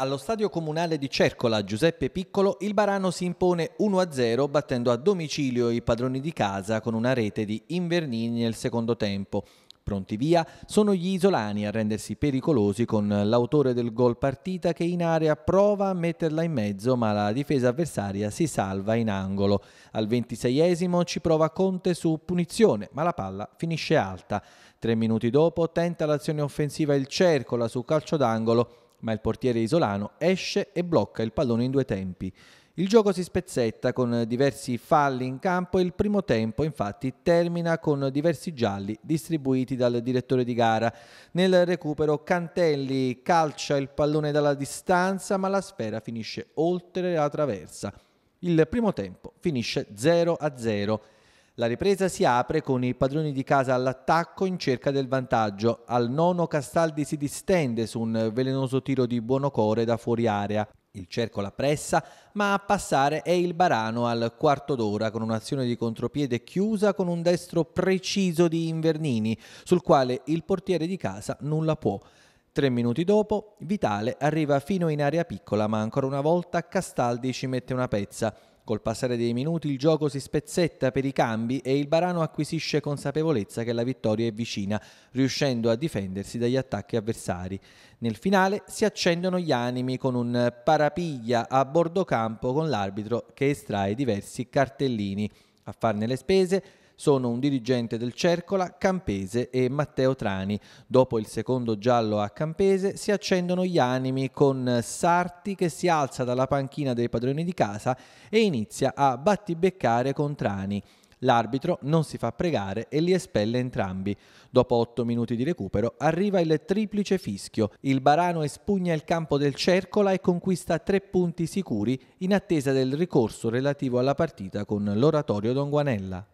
Allo stadio comunale di Cercola Giuseppe Piccolo il Barano si impone 1-0 battendo a domicilio i padroni di casa con una rete di Invernini nel secondo tempo. Pronti via sono gli isolani a rendersi pericolosi con l'autore del gol partita che in area prova a metterla in mezzo ma la difesa avversaria si salva in angolo. Al 26esimo ci prova Conte su punizione ma la palla finisce alta. Tre minuti dopo tenta l'azione offensiva il Cercola su calcio d'angolo ma il portiere isolano esce e blocca il pallone in due tempi. Il gioco si spezzetta con diversi falli in campo e il primo tempo infatti termina con diversi gialli distribuiti dal direttore di gara. Nel recupero Cantelli calcia il pallone dalla distanza ma la sfera finisce oltre la traversa. Il primo tempo finisce 0 0. La ripresa si apre con i padroni di casa all'attacco in cerca del vantaggio. Al nono Castaldi si distende su un velenoso tiro di Buonocore da fuori area. Il cerco la pressa, ma a passare è il Barano al quarto d'ora con un'azione di contropiede chiusa con un destro preciso di Invernini, sul quale il portiere di casa nulla può. Tre minuti dopo, Vitale arriva fino in area piccola, ma ancora una volta Castaldi ci mette una pezza. Col passare dei minuti il gioco si spezzetta per i cambi e il Barano acquisisce consapevolezza che la vittoria è vicina, riuscendo a difendersi dagli attacchi avversari. Nel finale si accendono gli animi con un parapiglia a bordo campo con l'arbitro che estrae diversi cartellini. A farne le spese sono un dirigente del Cercola, Campese e Matteo Trani. Dopo il secondo giallo a Campese si accendono gli animi con Sarti che si alza dalla panchina dei padroni di casa e inizia a battibeccare con Trani. L'arbitro non si fa pregare e li espelle entrambi. Dopo otto minuti di recupero arriva il triplice fischio. Il Barano espugna il campo del Cercola e conquista tre punti sicuri in attesa del ricorso relativo alla partita con l'oratorio Don Guanella.